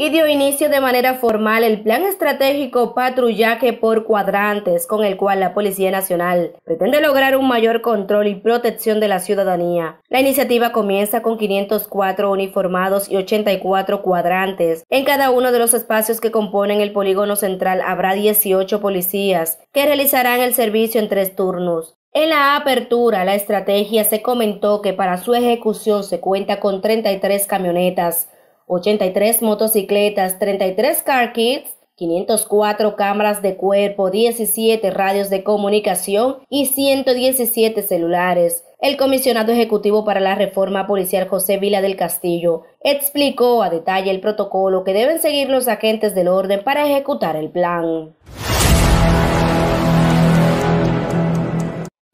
y dio inicio de manera formal el plan estratégico patrullaje por cuadrantes con el cual la Policía Nacional pretende lograr un mayor control y protección de la ciudadanía. La iniciativa comienza con 504 uniformados y 84 cuadrantes. En cada uno de los espacios que componen el polígono central habrá 18 policías que realizarán el servicio en tres turnos. En la apertura, la estrategia se comentó que para su ejecución se cuenta con 33 camionetas, 83 motocicletas, 33 car kits, 504 cámaras de cuerpo, 17 radios de comunicación y 117 celulares. El comisionado ejecutivo para la reforma policial José Vila del Castillo explicó a detalle el protocolo que deben seguir los agentes del orden para ejecutar el plan.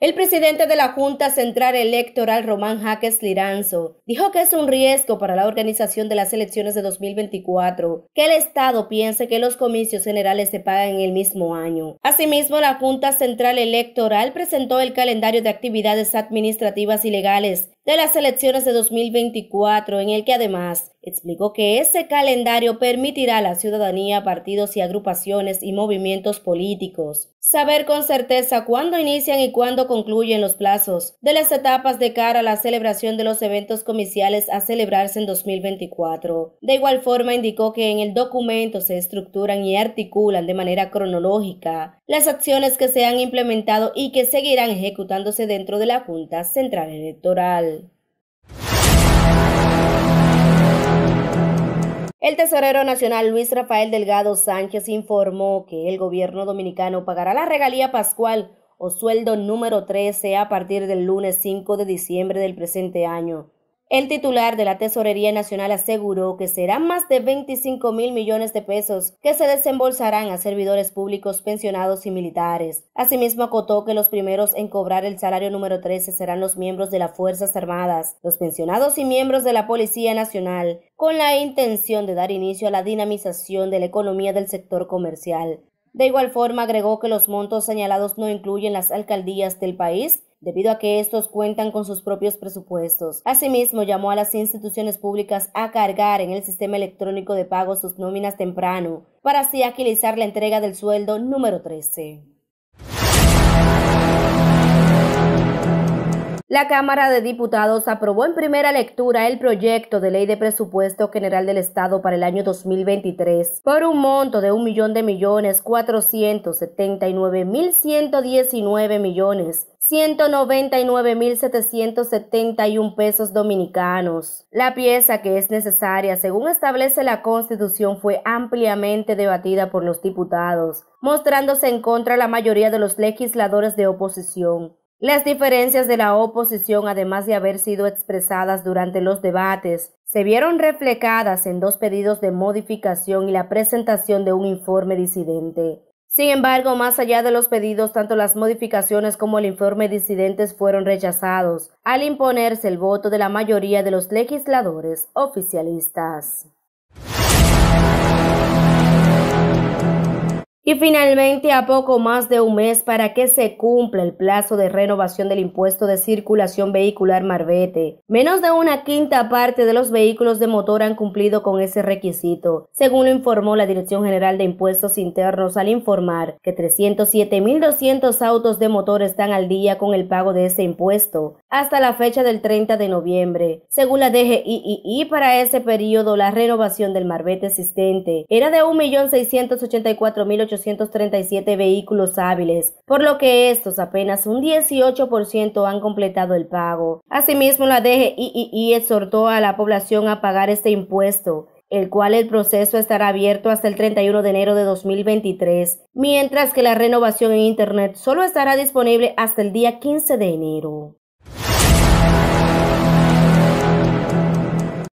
El presidente de la Junta Central Electoral, Román Jaques Liranzo, dijo que es un riesgo para la organización de las elecciones de 2024 que el Estado piense que los comicios generales se pagan en el mismo año. Asimismo, la Junta Central Electoral presentó el calendario de actividades administrativas y legales de las elecciones de 2024, en el que además explicó que ese calendario permitirá a la ciudadanía, partidos y agrupaciones y movimientos políticos saber con certeza cuándo inician y cuándo concluyen los plazos de las etapas de cara a la celebración de los eventos comiciales a celebrarse en 2024. De igual forma, indicó que en el documento se estructuran y articulan de manera cronológica las acciones que se han implementado y que seguirán ejecutándose dentro de la Junta Central Electoral. El tesorero nacional Luis Rafael Delgado Sánchez informó que el gobierno dominicano pagará la regalía pascual o sueldo número 13 a partir del lunes 5 de diciembre del presente año. El titular de la Tesorería Nacional aseguró que serán más de 25 mil millones de pesos que se desembolsarán a servidores públicos, pensionados y militares. Asimismo, acotó que los primeros en cobrar el salario número 13 serán los miembros de las Fuerzas Armadas, los pensionados y miembros de la Policía Nacional, con la intención de dar inicio a la dinamización de la economía del sector comercial. De igual forma, agregó que los montos señalados no incluyen las alcaldías del país, debido a que estos cuentan con sus propios presupuestos. Asimismo, llamó a las instituciones públicas a cargar en el sistema electrónico de pago sus nóminas temprano, para así agilizar la entrega del sueldo número 13. La Cámara de Diputados aprobó en primera lectura el proyecto de ley de presupuesto general del Estado para el año 2023 por un monto de un millón de millones nueve mil millones un pesos dominicanos. La pieza que es necesaria, según establece la Constitución, fue ampliamente debatida por los diputados, mostrándose en contra la mayoría de los legisladores de oposición. Las diferencias de la oposición, además de haber sido expresadas durante los debates, se vieron reflejadas en dos pedidos de modificación y la presentación de un informe disidente. Sin embargo, más allá de los pedidos, tanto las modificaciones como el informe disidente fueron rechazados, al imponerse el voto de la mayoría de los legisladores oficialistas. Y finalmente, a poco más de un mes para que se cumpla el plazo de renovación del impuesto de circulación vehicular Marbete, menos de una quinta parte de los vehículos de motor han cumplido con ese requisito, según lo informó la Dirección General de Impuestos Internos al informar que 307.200 autos de motor están al día con el pago de este impuesto hasta la fecha del 30 de noviembre. Según la DGII, para ese periodo la renovación del Marbete existente era de 1.684.800 837 vehículos hábiles, por lo que estos apenas un 18% han completado el pago. Asimismo, la y exhortó a la población a pagar este impuesto el cual el proceso estará abierto hasta el 31 de enero de 2023, mientras que la renovación en Internet solo estará disponible hasta el día 15 de enero.